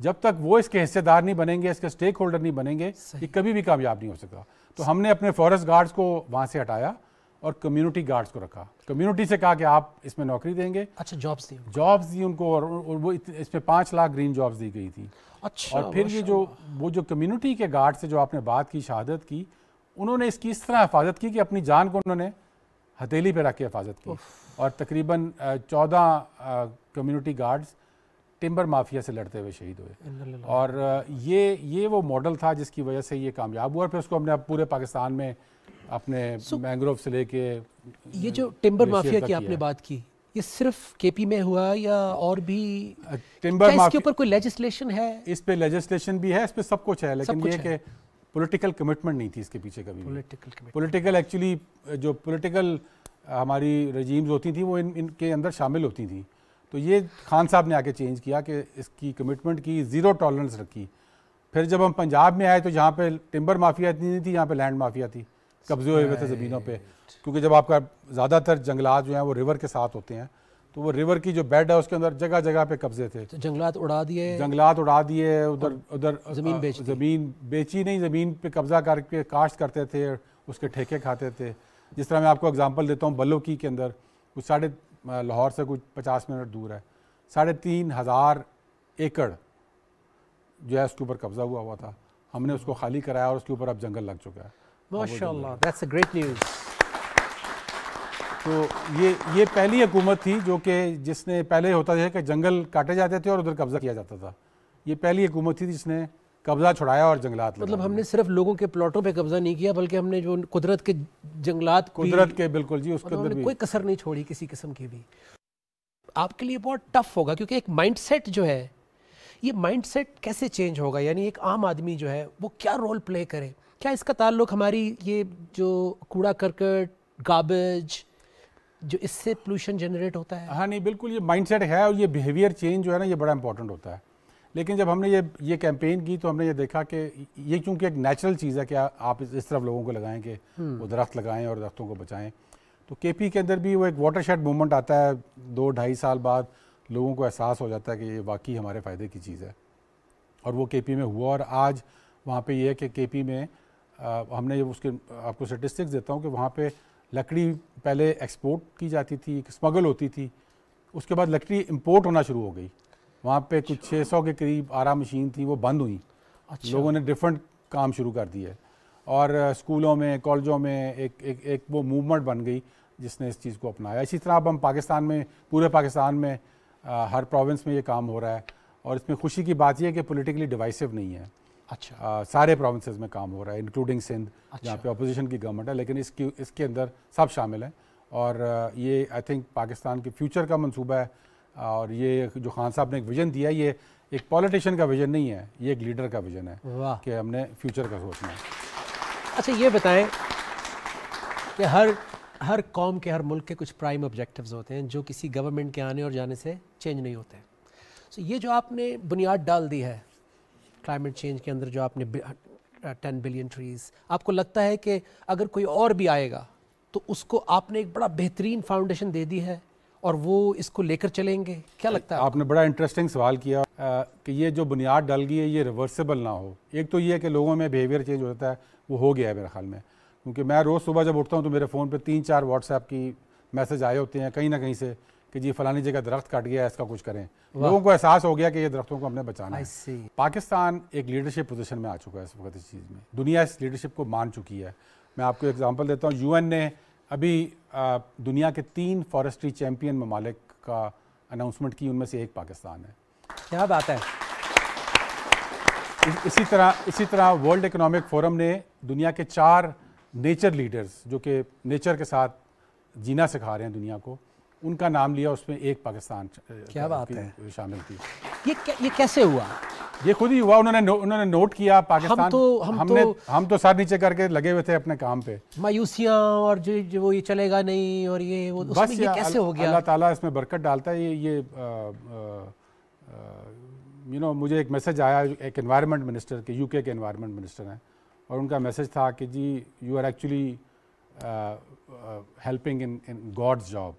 जब तक वो इसके हिस्सेदार नहीं बनेंगे इसके स्टेक होल्डर नहीं बनेंगे ये कभी भी कामयाब नहीं हो सकता तो हमने अपने फॉरेस्ट गार्ड्स को वहाँ से हटाया और कम्युनिटी गार्ड्स को रखा कम्युनिटी से कहा कि आप इसमें नौकरी देंगे अच्छा जॉब्स दी जॉब्स दी उनको और, और वो इसमें पाँच लाख ग्रीन जॉब्स दी गई थी अच्छा और फिर ये जो वो जो कम्युनिटी के गार्ड से जो आपने बात की शहादत की उन्होंने इसकी इस तरह हिफाजत की कि अपनी जान को उन्होंने हथेली पर रख के हिफाजत की और तकरीबन चौदह कम्युनिटी गार्ड्स टिम्बर माफिया से लड़ते हुए शहीद हुए और ये ये वो मॉडल था जिसकी वजह से ये कामयाब हुआ और फिर उसको हमने अब पूरे पाकिस्तान में अपने so, मैंग्रोव से लेके ये जो टिम्बर माफिया की आपने बात की ये सिर्फ केपी में हुआ या और भी टिम्बर इसके ऊपर कोई लेजिस्लेशन है इस पे लेजिस्लेशन भी है इस पे सब कुछ है लेकिन ये कि पॉलिटिकल कमिटमेंट नहीं थी इसके पीछे कभी पॉलिटिकल पॉलिटिकल एक्चुअली जो पॉलिटिकल हमारी रजीम्स होती थी वो इन इनके अंदर शामिल होती थी तो ये खान साहब ने आके चेंज किया कि इसकी कमिटमेंट की ज़ीरो टॉलरेंस रखी फिर जब हम पंजाब में आए तो जहाँ पे टिम्बर माफिया इतनी नहीं थी यहाँ पे लैंड माफिया थी कब्जे हुए हुए थे ज़मीनों पे क्योंकि जब आपका ज़्यादातर जंगलात जो हैं वो रिवर के साथ होते हैं तो वो रिवर की जो बेड है उसके अंदर जगह जगह पे कब्जे थे तो जंगलात उड़ा दिए जंगलात उड़ा दिए उधर उधर ज़मीन बेच ज़मीन बेची नहीं ज़मीन पे कब्जा करके काश्त करते थे उसके ठेके खाते थे जिस तरह मैं आपको एग्जांपल देता हूँ बलोकी के अंदर कुछ साढ़े लाहौर से कुछ पचास मिनट दूर है साढ़े तीन हज़ार एकड़ जो है उसके ऊपर कब्ज़ा हुआ हुआ था हमने उसको खाली कराया और उसके ऊपर अब जंगल लग चुका है माशाल्लाह दैट्स अ ग्रेट न्यूज़ तो ये ये पहली हुकूमत थी जो कि जिसने पहले होता था कि जंगल काटे जाते थे और उधर कब्ज़ा किया जाता था ये पहली हुकूमत थी जिसने कब्जा छुड़ाया और जंगलात मतलब हमने सिर्फ लोगों के प्लॉटों पे कब्जा नहीं किया बल्कि हमने जो कुदरत के जंगलात कुदरत के बिल्कुल जी उसके मतलब अंदर कोई कसर नहीं छोड़ी किसी किस्म की भी आपके लिए बहुत टफ होगा क्योंकि एक माइंडसेट जो है ये माइंडसेट कैसे चेंज होगा यानी एक आम आदमी जो है वो क्या रोल प्ले करे क्या इसका ताल्लुक हमारी ये जो कूड़ा करकट गार्बेज जो इससे पोल्यूशन जनरेट होता है हाँ नहीं बिल्कुल ये माइंडसेट है और ये बिहेवियर चेंज जो है ना ये बड़ा इंपॉर्टेंट होता है लेकिन जब हमने ये ये कैंपेन की तो हमने ये देखा कि ये क्योंकि एक नेचुरल चीज़ है कि आप इस तरफ लोगों को लगाएं कि हम्म। वो दरख्त लगाएं और दरख्तों को बचाएं तो पी के अंदर भी वो एक वाटर शेड मूवमेंट आता है दो ढाई साल बाद लोगों को एहसास हो जाता है कि ये वाकई हमारे फ़ायदे की चीज़ है और वो पी में हुआ और आज वहाँ पर यह है कि के में हमने जब उसके आपको स्टेटिस्टिक्स देता हूँ कि वहाँ पे लकड़ी पहले एक्सपोर्ट की जाती थी स्मगल होती थी उसके बाद लकड़ी इम्पोर्ट होना शुरू हो गई वहाँ पे कुछ छः अच्छा। सौ के करीब आरा मशीन थी वो बंद हुई अच्छा। लोगों ने डिफरेंट काम शुरू कर दिए और स्कूलों में कॉलेजों में एक एक एक वो मूवमेंट बन गई जिसने इस चीज़ को अपनाया इसी तरह अब हम पाकिस्तान में पूरे पाकिस्तान में आ, हर प्रोविंस में ये काम हो रहा है और इसमें खुशी की बात यह है कि पोलिटिकली डिवाइसिव नहीं है अच्छा आ, सारे प्रोविंसेस में काम हो रहा है इंक्लूडिंग सिंध अच्छा। जहाँ पे अपोजिशन की गवर्नमेंट है लेकिन इसकी इसके अंदर सब शामिल हैं और ये आई थिंक पाकिस्तान के फ्यूचर का मंसूबा है और ये जो खान साहब ने एक विजन दिया ये एक पॉलिटिशियन का विजन नहीं है ये एक लीडर का विजन है कि हमने फ्यूचर का सोचना है अच्छा ये बताएं कि हर हर कौम के हर मुल्क के कुछ प्राइम ऑब्जेक्टिव्स होते हैं जो किसी गवर्नमेंट के आने और जाने से चेंज नहीं होते तो ये जो आपने बुनियाद डाल दी है क्लाइमेट चेंज के अंदर जो आपने टेन बिलियन ट्रीज़ आपको लगता है कि अगर कोई और भी आएगा तो उसको आपने एक बड़ा बेहतरीन फाउंडेशन दे दी है और वो इसको लेकर चलेंगे क्या लगता है आपने बड़ा इंटरेस्टिंग सवाल किया आ, कि ये जो बुनियाद डाल गई है ये रिवर्सिबल ना हो एक तो ये है कि लोगों में बिहेवियर चेंज हो जाता है वो हो गया है मेरे ख्याल में क्योंकि मैं रोज़ सुबह जब उठता हूँ तो मेरे फ़ोन पर तीन चार व्हाट्सएप की मैसेज आए होते हैं कहीं ना कहीं से कि जी फलानी जगह दरख्त कट गया इसका कुछ करें लोगों को एहसास हो गया कि ये दरख्तों को हमने बचाना है पाकिस्तान एक लीडरशिप पोजीशन में आ चुका है इस वक्त इस चीज़ में दुनिया इस लीडरशिप को मान चुकी है मैं आपको एग्जांपल देता हूँ यूएन ने अभी आ, दुनिया के तीन फॉरेस्ट्री चैम्पियन ममालिक का अनाउंसमेंट की उनमें से एक पाकिस्तान है क्या बात है इसी तरह इसी तरह वर्ल्ड इकोनॉमिक फोरम ने दुनिया के चार नेचर लीडर्स जो कि नेचर के साथ जीना सिखा रहे हैं दुनिया को उनका नाम लिया उसमें एक पाकिस्तान क्या बात है शामिल थी ये ये कैसे हुआ ये खुद ही हुआ उन्होंने नो, उन्होंने नोट किया पाकिस्तान हम तो हम हमने तो, हम तो सर नीचे करके लगे हुए थे अपने काम पे मायूसियाँ और जो, जो वो ये चलेगा नहीं और ये वो बस ये, ये कैसे हो गया अल्लाह ताला इसमें बरकत डालता है ये ये यू नो मुझे एक मैसेज आया एक इन्वायरमेंट मिनिस्टर के यूके के इन्वायरमेंट मिनिस्टर हैं और उनका मैसेज था कि जी you are actually helping in in God's job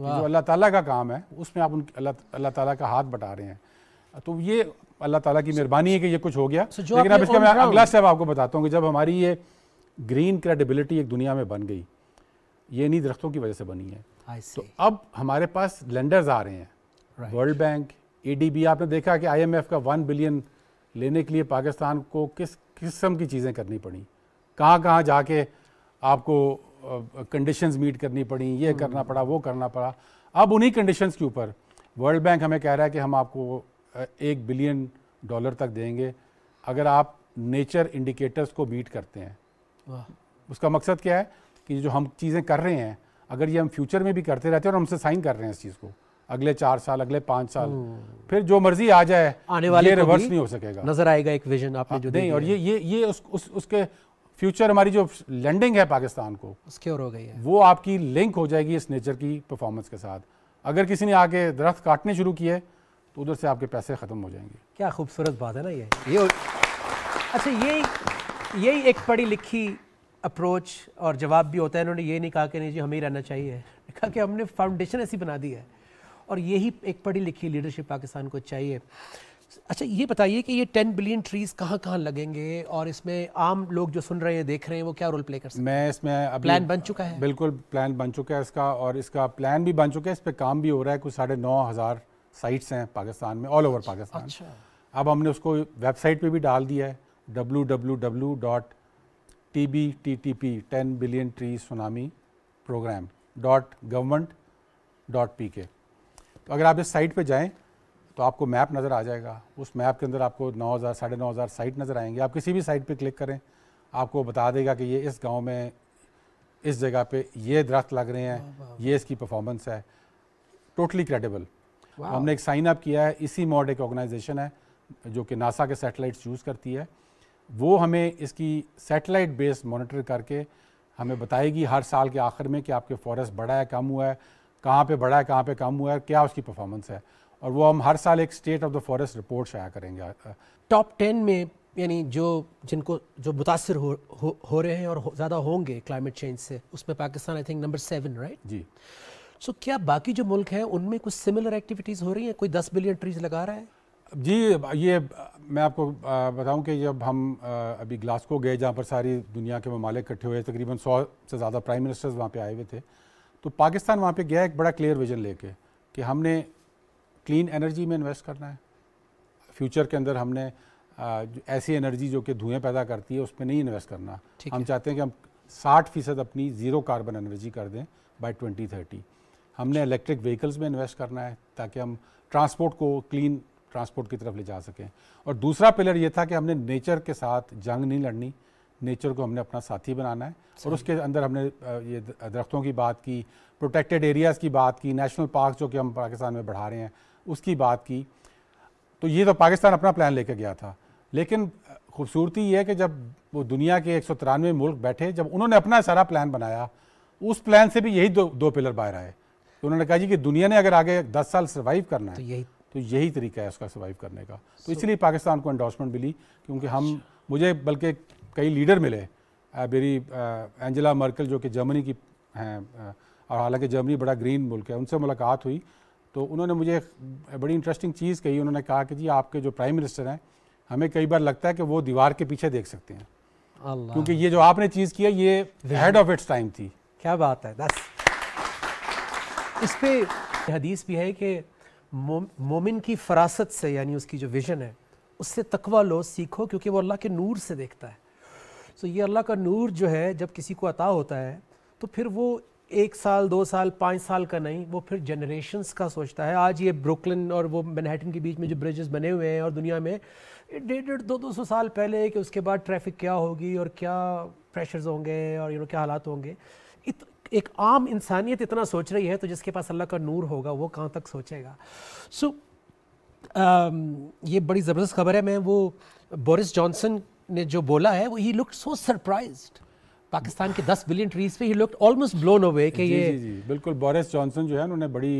जो अल्लाह ताला का काम है उसमें आप उन अल्लाह अल्लाह ताला का हाथ बटा रहे हैं तो ये अल्लाह ताला की मेहरबानी है कि ये कुछ हो गया लेकिन अब इसका मैं अगला स्टेप आपको बताता हूँ कि जब हमारी ये ग्रीन क्रेडिबिलिटी एक दुनिया में बन गई ये इन्हीं दरख्तों की वजह से बनी है तो अब हमारे पास लेंडर्स आ रहे हैं वर्ल्ड बैंक ए आपने देखा कि एफ का वन बिलियन लेने के लिए पाकिस्तान को किस किस्म की चीज़ें करनी पड़ी कहाँ कहाँ जाके आपको कंडीशंस मीट करनी पड़ी ये करना पड़ा वो करना पड़ा अब उन्हीं कंडीशंस के ऊपर वर्ल्ड बैंक हमें कह रहा है कि हम आपको एक बिलियन डॉलर तक देंगे अगर आप नेचर इंडिकेटर्स को मीट करते हैं उसका मकसद क्या है कि जो हम चीज़ें कर रहे हैं अगर ये हम फ्यूचर में भी करते रहते हैं और हमसे साइन कर रहे हैं इस चीज़ को अगले चार साल अगले पाँच साल फिर जो मर्जी आ जाए आने वाले रिवर्स नहीं हो सकेगा नजर आएगा एक विजन आपने हाँ, जो नहीं और ये ये ये उस, उस उसके फ्यूचर हमारी जो लैंडिंग है पाकिस्तान को सिक्योर हो गई है वो आपकी लिंक हो जाएगी इस नेचर की परफॉर्मेंस के साथ अगर किसी ने आगे दरख्त काटने शुरू किए तो उधर से आपके पैसे ख़त्म हो जाएंगे क्या खूबसूरत बात है ना ये ये अच्छा ये यही एक पढ़ी लिखी अप्रोच और जवाब भी होता है इन्होंने ये नहीं कहा कि नहीं जी हमें ही रहना चाहिए कहा कि हमने फाउंडेशन ऐसी बना दी है और यही एक पढ़ी लिखी लीडरशिप पाकिस्तान को चाहिए अच्छा ये बताइए कि ये टेन बिलियन ट्रीज कहाँ कहाँ लगेंगे और इसमें आम लोग जो सुन रहे हैं देख रहे हैं वो क्या रोल प्ले कर सकते हैं मैं इसमें प्लान बन चुका है बिल्कुल प्लान बन चुका है इसका और इसका प्लान भी बन चुका है इस पर काम भी हो रहा है कुछ साढ़े नौ हज़ार साइट्स हैं पाकिस्तान में ऑल ओवर पाकिस्तान अच्छा अब हमने उसको वेबसाइट पर भी डाल दिया है W W W dot T B T T P ten billion tree tsunami program dot government dot P K तो अगर आप इस साइट पर जाएँ तो आपको मैप नज़र आ जाएगा उस मैप के अंदर आपको नौ हज़ार साढ़े नौ हज़ार साइट नज़र आएंगी आप किसी भी साइट पे क्लिक करें आपको बता देगा कि ये इस गांव में इस जगह पे ये दरख्त लग रहे हैं ये इसकी परफॉर्मेंस है टोटली क्रेडिबल हमने एक साइन अप किया है इसी मॉड एक ऑर्गेनाइजेशन है जो कि नासा के सेटेलाइट यूज़ करती है वो हमें इसकी सेटेलाइट बेस्ड मोनिटर करके हमें बताएगी हर साल के आखिर में कि आपके फॉरेस्ट बढ़ा है कम हुआ है कहाँ पर बढ़ा है कहाँ पर कम हुआ है क्या उसकी परफॉर्मेंस है और वो हम हर साल एक state of the forest report शाया करेंगे टॉप टेन में यानी जो जिनको जो मुतासर हो, हो हो रहे हैं और हो, ज़्यादा होंगे क्लाइमेट चेंज से उसमें Pakistan I think number seven right जी सो so, क्या बाकी जो मुल्क हैं उनमें कुछ सिमिलर एक्टिविटीज़ हो रही हैं कोई दस बिलियन ट्रीज लगा रहा है जी ये मैं आपको बताऊं कि जब हम अभी ग्लासगो गए जहाँ पर सारी दुनिया के ममालिक इकट्ठे हुए तकरीबन सौ से ज़्यादा प्राइम मिनिस्टर्स वहाँ पे आए हुए थे तो पाकिस्तान वहाँ पे गया एक बड़ा क्लियर विजन लेके कि हमने क्लीन एनर्जी में इन्वेस्ट करना है फ्यूचर के अंदर हमने ऐसी एनर्जी जो कि धुएं पैदा करती है उसमें नहीं इन्वेस्ट करना हम चाहते हैं कि हम 60 फीसद अपनी ज़ीरो कार्बन एनर्जी कर दें बाय 2030 हमने इलेक्ट्रिक व्हीकल्स में इन्वेस्ट करना है ताकि हम ट्रांसपोर्ट को क्लीन ट्रांसपोर्ट की तरफ ले जा सकें और दूसरा पिलर ये था कि हमने नेचर के साथ जंग नहीं लड़नी नेचर को हमने अपना साथी बनाना है और उसके अंदर हमने ये दरख्तों की बात की प्रोटेक्टेड एरियाज़ की बात की नेशनल पार्क जो कि हम पाकिस्तान में बढ़ा रहे हैं उसकी बात की तो ये तो पाकिस्तान अपना प्लान लेकर गया था लेकिन खूबसूरती ये है कि जब वो दुनिया के एक मुल्क बैठे जब उन्होंने अपना सारा प्लान बनाया उस प्लान से भी यही दो दो पिलर बाहर आए तो उन्होंने कहा जी कि दुनिया ने अगर आगे दस साल सर्वाइव करना है तो यही तो यही तरीका है उसका सर्वाइव करने का तो इसलिए पाकिस्तान को एंडोसमेंट मिली क्योंकि हम अच्छा। मुझे बल्कि कई लीडर मिले मेरी एंजेला मर्कल जो कि जर्मनी की हैं और हालांकि जर्मनी बड़ा ग्रीन मुल्क है उनसे मुलाकात हुई तो उन्होंने मुझे बड़ी इंटरेस्टिंग चीज़ कही उन्होंने कहा कि जी आपके जो प्राइम मिनिस्टर हैं हमें कई बार लगता है कि वो दीवार के पीछे देख सकते हैं क्योंकि ये जो आपने चीज़ किया ये हेड ऑफ इट्स टाइम थी क्या बात है दस इस पर हदीस भी है कि मोमिन की फरासत से यानी उसकी जो विज़न है उससे तकवा लो सीखो क्योंकि वो अल्लाह के नूर से देखता है सो ये अल्लाह का नूर जो है जब किसी को अता होता है तो फिर वो एक साल दो साल पाँच साल का नहीं वो फिर जनरेशन्स का सोचता है आज ये ब्रुकलिन और वो मैनहटन के बीच में जो ब्रिजेस बने हुए हैं और दुनिया में डेढ़ डेढ़ दो दो सौ साल पहले कि उसके बाद ट्रैफिक क्या होगी और क्या प्रेशर्स होंगे और यू नो क्या हालात होंगे इत, एक आम इंसानियत इतना सोच रही है तो जिसके पास अल्लाह का नूर होगा वो कहाँ तक सोचेगा सो so, um, ये बड़ी ज़बरदस्त खबर है मैं वो बोरिस जॉनसन ने जो बोला है वो ही लुक सो सरप्राइज्ड पाकिस्तान के 10 बिलियन ट्रीज पे ही ऑलमोस्ट ब्लोन अवे कि ये जी, जी, बिल्कुल बोरिस जॉनसन जो है उन्होंने बड़ी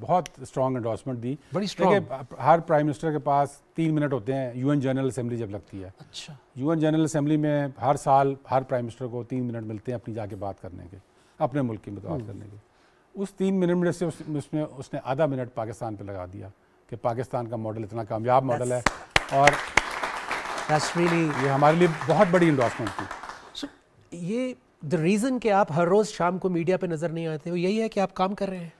बहुत स्ट्रॉन्ग एंडोर्समेंट दी बड़ी स्ट्रॉन्ग हर प्राइम मिनिस्टर के पास तीन मिनट होते हैं यूएन जनरल असेंबली जब लगती है अच्छा यूएन जनरल असेंबली में हर साल हर प्राइम मिनिस्टर को तीन मिनट मिलते हैं अपनी जाके बात करने के अपने मुल्क की बात hmm. करने के उस तीन मिनट में से उसमें उसने आधा मिनट पाकिस्तान पर लगा दिया कि पाकिस्तान का मॉडल इतना कामयाब मॉडल है और really... ये हमारे लिए बहुत बड़ी इंडोर्समेंट थी ये द रीज़न कि आप हर रोज़ शाम को मीडिया पे नज़र नहीं आते हो यही है कि आप काम कर रहे हैं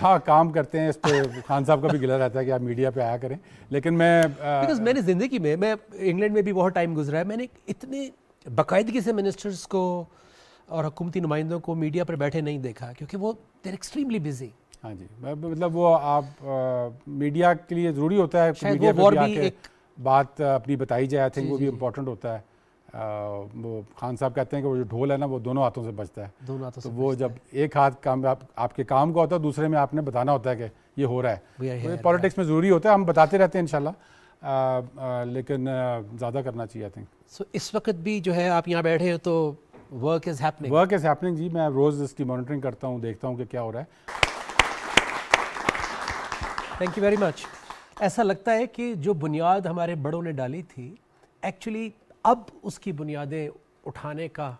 हाँ काम करते हैं इस पर खान साहब का भी गिला रहता है कि आप मीडिया पे आया करें लेकिन मैं बिकॉज मैंने ज़िंदगी में मैं इंग्लैंड में भी बहुत टाइम गुजरा है मैंने इतने बाकायदगी से मिनिस्टर्स को और हुकूमती नुमाइंदों को मीडिया पर बैठे नहीं देखा क्योंकि वो देर एक्सट्रीमली बिजी हाँ जी मतलब वो आप आ, मीडिया के लिए ज़रूरी होता है मीडिया पर भी एक बात अपनी बताई जाए आई थिंक वो भी इम्पोर्टेंट होता है खान साहब कहते हैं कि वो जो ढोल है ना वो दोनों हाथों से बजता है दोनों हाथों तो से वो जब एक हाथ काम आप, आपके काम का होता है दूसरे में आपने बताना होता है कि ये हो रहा है तो पॉलिटिक्स में ज़रूरी होता है हम बताते रहते हैं इनशाला लेकिन ज़्यादा करना चाहिए आई थिंक सो इस वक्त भी जो है आप यहाँ बैठे हैं तो work is happening work is happening जी मैं रोज़ इसकी मॉनिटरिंग करता हूँ देखता हूँ कि क्या हो रहा है थैंक यू वेरी मच ऐसा लगता है कि जो बुनियाद हमारे बड़ों ने डाली थी एक्चुअली अब उसकी बुनियादें उठाने का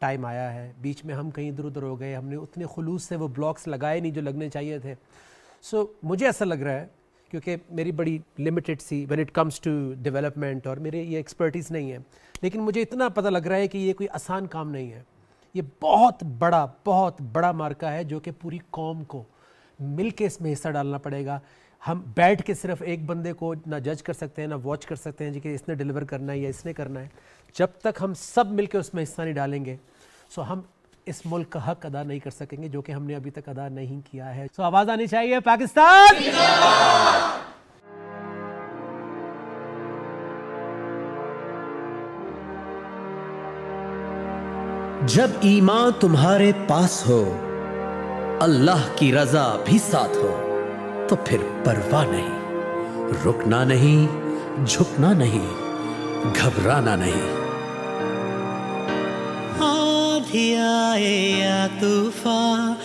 टाइम आया है बीच में हम कहीं इधर उधर हो गए हमने उतने खलूस से वो ब्लॉक्स लगाए नहीं जो लगने चाहिए थे सो so, मुझे ऐसा लग रहा है क्योंकि मेरी बड़ी limited see when it comes to development और मेरे ये एक्सपर्टीज़ नहीं है लेकिन मुझे इतना पता लग रहा है कि ये कोई आसान काम नहीं है ये बहुत बड़ा बहुत बड़ा मार्का है जो कि पूरी कौम को मिल के इसमें हिस्सा डालना पड़ेगा हम बैठ के सिर्फ एक बंदे को ना जज कर सकते हैं ना वॉच कर सकते हैं जी कि इसने डिलीवर करना है या इसने करना है जब तक हम सब मिलकर उसमें हिस्सा नहीं डालेंगे सो हम इस मुल्क का हक अदा नहीं कर सकेंगे जो कि हमने अभी तक अदा नहीं किया है सो आवाज़ आनी चाहिए पाकिस्तान जब ईमान तुम्हारे पास हो अल्लाह की रजा भी साथ हो तो फिर परवाह नहीं रुकना नहीं झुकना नहीं घबराना नहीं आधी आए या तूफान